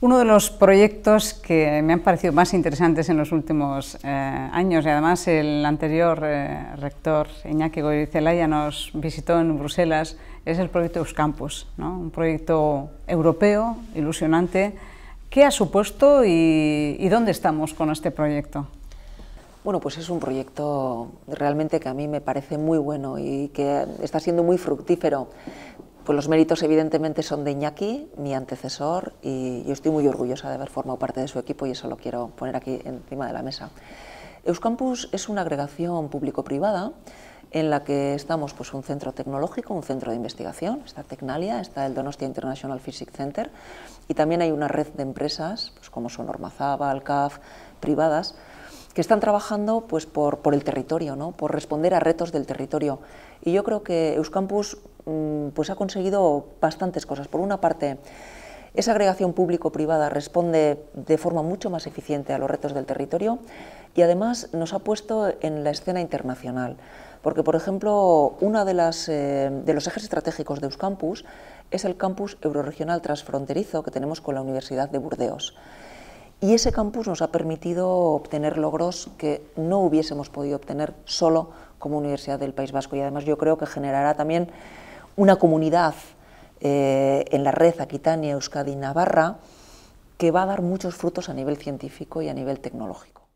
Uno de los proyectos que me han parecido más interesantes en los últimos eh, años, y además el anterior eh, rector Iñaki ya nos visitó en Bruselas, es el proyecto Euskampus, ¿no? un proyecto europeo, ilusionante. ¿Qué ha supuesto y dónde estamos con este proyecto? Bueno, pues es un proyecto realmente que a mí me parece muy bueno y que está siendo muy fructífero. Pues los méritos evidentemente son de Iñaki, mi antecesor, y yo estoy muy orgullosa de haber formado parte de su equipo y eso lo quiero poner aquí encima de la mesa. Euskampus es una agregación público-privada en la que estamos pues, un centro tecnológico, un centro de investigación, está Tecnalia, está el Donostia International Physics Center y también hay una red de empresas pues, como Sonormazaba, AlcAF, privadas, que están trabajando pues, por, el territorio, ¿no? por responder a retos del territorio. Y yo creo que Euskampus mm, pues, ha conseguido bastantes cosas. Por una parte, esa agregación público-privada responde de forma mucho más eficiente a los retos del territorio y además nos ha puesto en la escena internacional. Porque, por ejemplo, uno de, eh, de los ejes estratégicos de Euskampus es el campus euroregional transfronterizo que tenemos con la Universidad de Burdeos. Y ese campus nos ha permitido obtener logros que no hubiésemos podido obtener solo como Universidad del País Vasco. Y además yo creo que generará también una comunidad eh, en la red Aquitania, Euskadi Navarra que va a dar muchos frutos a nivel científico y a nivel tecnológico.